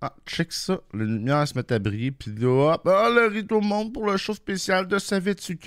Ah, check ça. Les lumières se mettent à briller. Puis là, hop, ah, le le au monde pour le show spécial de Savais-tu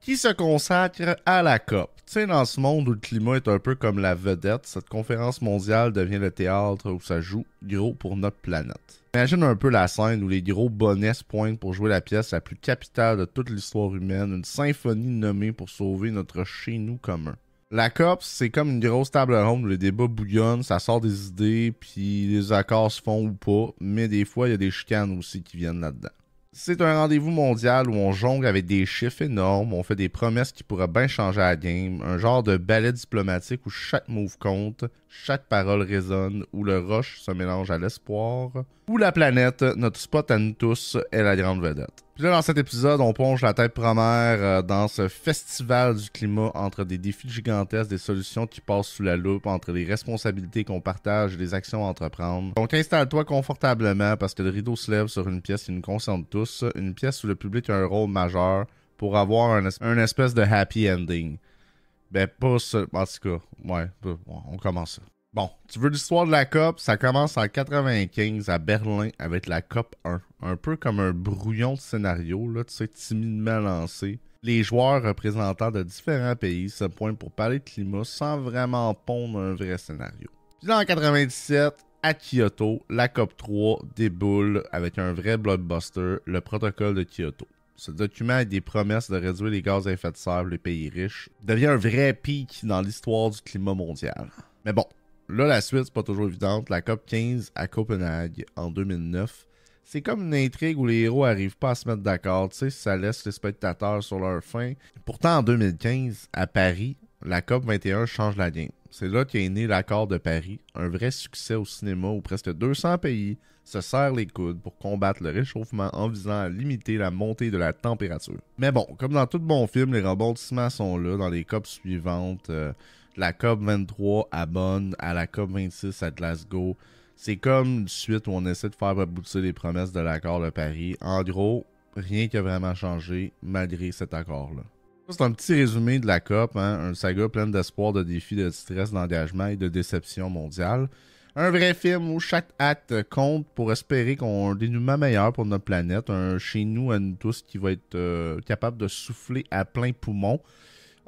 Qui se consacre à la COP. Tu dans ce monde où le climat est un peu comme la vedette, cette conférence mondiale devient le théâtre où ça joue gros pour notre planète. Imagine un peu la scène où les gros bonnets se pointent pour jouer la pièce la plus capitale de toute l'histoire humaine, une symphonie nommée pour sauver notre chez nous commun. La COP, c'est comme une grosse table ronde. Le débat bouillonne, ça sort des idées, puis les accords se font ou pas. Mais des fois, il y a des chicanes aussi qui viennent là-dedans. C'est un rendez-vous mondial où on jongle avec des chiffres énormes, on fait des promesses qui pourraient bien changer la game, un genre de ballet diplomatique où chaque move compte, chaque parole résonne, où le roche se mélange à l'espoir, où la planète, notre spot à nous tous, est la grande vedette. Puis là, dans cet épisode, on plonge la tête première euh, dans ce festival du climat entre des défis gigantesques, des solutions qui passent sous la loupe, entre les responsabilités qu'on partage et les actions à entreprendre. Donc installe-toi confortablement parce que le rideau se lève sur une pièce qui nous concerne tous, une pièce où le public a un rôle majeur pour avoir un espèce de happy ending. Ben, pas ce. En tout cas, ouais, on commence ça. Bon, tu veux l'histoire de la COP? Ça commence en 95 à Berlin avec la COP 1. Un peu comme un brouillon de scénario, là, tu sais, timidement lancé. Les joueurs représentants de différents pays se pointent pour parler de climat sans vraiment pondre un vrai scénario. Puis en 97, à Kyoto, la COP 3 déboule avec un vrai blockbuster, le protocole de Kyoto. Ce document a des promesses de réduire les gaz à effet de serre les pays riches. Devient un vrai pic dans l'histoire du climat mondial. Mais bon, là, la suite, c'est pas toujours évidente. La COP 15 à Copenhague en 2009 c'est comme une intrigue où les héros arrivent pas à se mettre d'accord, tu sais, ça laisse les spectateurs sur leur faim. Pourtant, en 2015, à Paris, la COP 21 change la game. C'est là qu'est né l'accord de Paris, un vrai succès au cinéma où presque 200 pays se serrent les coudes pour combattre le réchauffement en visant à limiter la montée de la température. Mais bon, comme dans tout bon film, les rebondissements sont là dans les COP suivantes. Euh, la COP 23 à Bonn, à la COP 26 à Glasgow. C'est comme une suite où on essaie de faire aboutir les promesses de l'accord de Paris. En gros, rien qui a vraiment changé malgré cet accord-là. C'est un petit résumé de la COP, hein. un saga plein d'espoir, de défis, de stress, d'engagement et de déception mondiale un vrai film où chaque acte compte pour espérer qu'on un dénouement meilleur pour notre planète, un chez nous à nous tous qui va être euh, capable de souffler à plein poumon.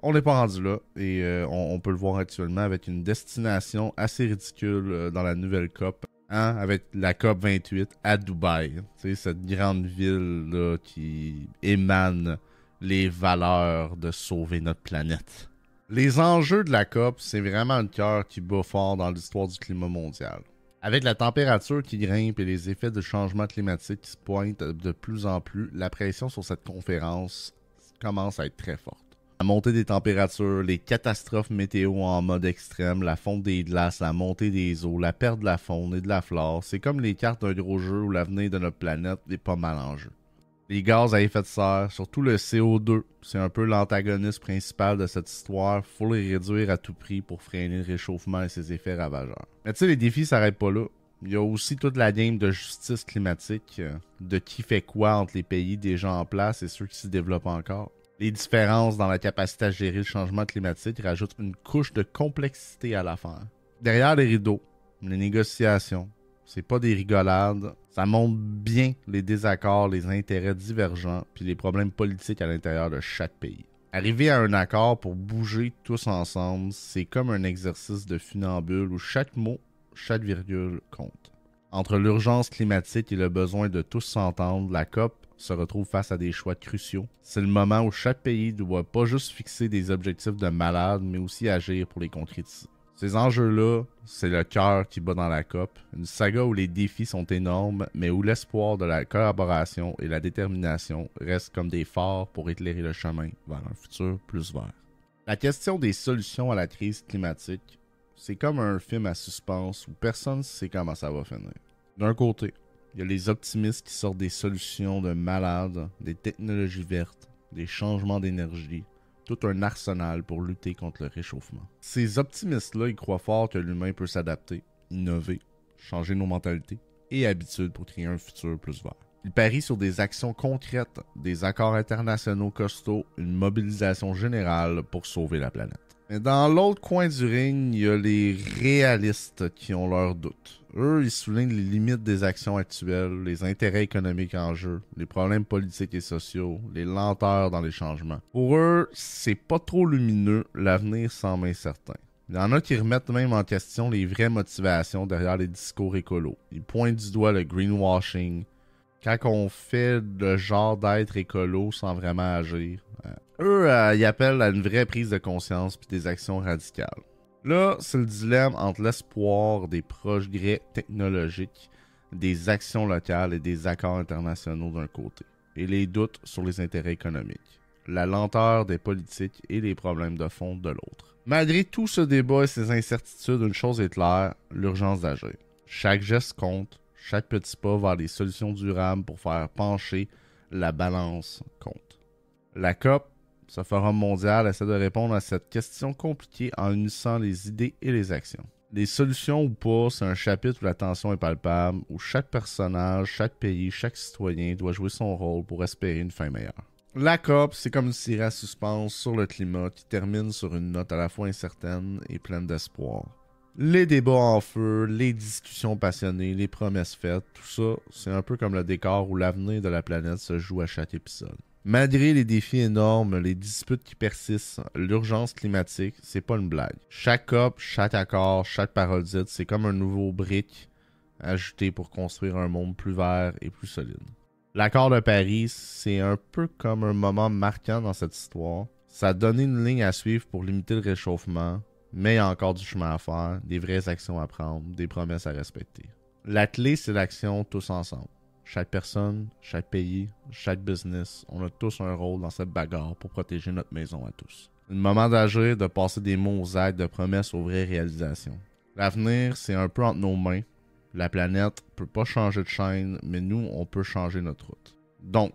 On n'est pas rendu là et euh, on, peut le voir actuellement avec une destination assez ridicule euh, dans la nouvelle COP, hein, avec la COP 28 à Dubaï. cette grande ville là, qui émane les valeurs de sauver notre planète. Les enjeux de la COP, c'est vraiment un cœur qui bat fort dans l'histoire du climat mondial. Avec la température qui grimpe et les effets de changement climatique qui se pointent de plus en plus, la pression sur cette conférence commence à être très forte. La montée des températures, les catastrophes météo en mode extrême, la fonte des glaces, la montée des eaux, la perte de la faune et de la flore, c'est comme les cartes d'un gros jeu où l'avenir de notre planète est pas mal en jeu les gaz à effet de serre, surtout le CO2. C'est un peu l'antagoniste principal de cette histoire. Faut les réduire à tout prix pour freiner le réchauffement et ses effets ravageurs. Mais tu sais, les défis s'arrêtent pas là. Il y a aussi toute la game de justice climatique, euh, de qui fait quoi entre les pays déjà en place et ceux qui se développent encore. Les différences dans la capacité à gérer le changement climatique rajoutent une couche de complexité à l'affaire. Derrière les rideaux, les négociations, c'est pas des rigolades. Ça montre bien les désaccords, les intérêts divergents, puis les problèmes politiques à l'intérieur de chaque pays. Arriver à un accord pour bouger tous ensemble, c'est comme un exercice de funambule où chaque mot, chaque virgule compte. Entre l'urgence climatique et le besoin de tous s'entendre, la COP se retrouve face à des choix cruciaux. C'est le moment où chaque pays doit pas juste fixer des objectifs de malade, mais aussi agir pour les concrétiser. Ces enjeux-là, c'est le cœur qui bat dans la COP, une saga où les défis sont énormes, mais où l'espoir de la collaboration et la détermination restent comme des phares pour éclairer le chemin vers un futur plus vert. La question des solutions à la crise climatique, c'est comme un film à suspense où personne ne sait comment ça va finir. D'un côté, il y a les optimistes qui sortent des solutions de malades, des technologies vertes, des changements d'énergie, tout un arsenal pour lutter contre le réchauffement. Ces optimistes-là, ils croient fort que l'humain peut s'adapter, innover, changer nos mentalités et habitudes pour créer un futur plus vert. Ils parient sur des actions concrètes, des accords internationaux costauds, une mobilisation générale pour sauver la planète. Mais dans l'autre coin du ring, il y a les réalistes qui ont leurs doutes. Eux, ils soulignent les limites des actions actuelles, les intérêts économiques en jeu, les problèmes politiques et sociaux, les lenteurs dans les changements. Pour eux, c'est pas trop lumineux, l'avenir semble incertain. Il y en a qui remettent même en question les vraies motivations derrière les discours écolos. Ils pointent du doigt le greenwashing, quand on fait le genre d'être écolo sans vraiment agir, euh, eux, euh, ils appellent à une vraie prise de conscience puis des actions radicales. Là, c'est le dilemme entre l'espoir des progrès technologiques, des actions locales et des accords internationaux d'un côté, et les doutes sur les intérêts économiques, la lenteur des politiques et les problèmes de fond de l'autre. Malgré tout ce débat et ces incertitudes, une chose est claire, l'urgence d'agir. Chaque geste compte, chaque petit pas vers des solutions durables pour faire pencher la balance compte. La COP ce forum mondial essaie de répondre à cette question compliquée en unissant les idées et les actions. Les solutions ou pas, c'est un chapitre où la tension est palpable, où chaque personnage, chaque pays, chaque citoyen doit jouer son rôle pour espérer une fin meilleure. La COP, c'est comme une série à suspense sur le climat qui termine sur une note à la fois incertaine et pleine d'espoir. Les débats en feu, les discussions passionnées, les promesses faites, tout ça, c'est un peu comme le décor où l'avenir de la planète se joue à chaque épisode. Malgré les défis énormes, les disputes qui persistent, l'urgence climatique, c'est pas une blague. Chaque COP, chaque accord, chaque parole dite, c'est comme un nouveau brique ajouté pour construire un monde plus vert et plus solide. L'accord de Paris, c'est un peu comme un moment marquant dans cette histoire. Ça a donné une ligne à suivre pour limiter le réchauffement, mais il y a encore du chemin à faire, des vraies actions à prendre, des promesses à respecter. La clé, c'est l'action tous ensemble. Chaque personne, chaque pays, chaque business, on a tous un rôle dans cette bagarre pour protéger notre maison à tous. Le moment d'agir, de passer des mots aux actes, de promesses aux vraies réalisations. L'avenir, c'est un peu entre nos mains. La planète peut pas changer de chaîne, mais nous, on peut changer notre route. Donc,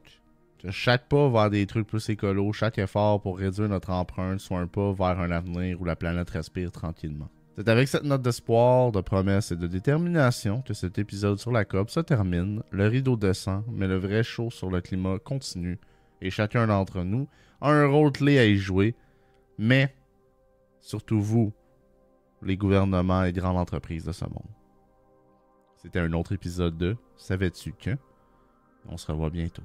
que chaque pas vers des trucs plus écolos, chaque effort pour réduire notre empreinte soit un pas vers un avenir où la planète respire tranquillement. C'est avec cette note d'espoir, de promesse et de détermination que cet épisode sur la COP se termine. Le rideau descend, mais le vrai show sur le climat continue. Et chacun d'entre nous a un rôle clé à y jouer. Mais, surtout vous, les gouvernements et grandes entreprises de ce monde. C'était un autre épisode de Savais-tu que On se revoit bientôt.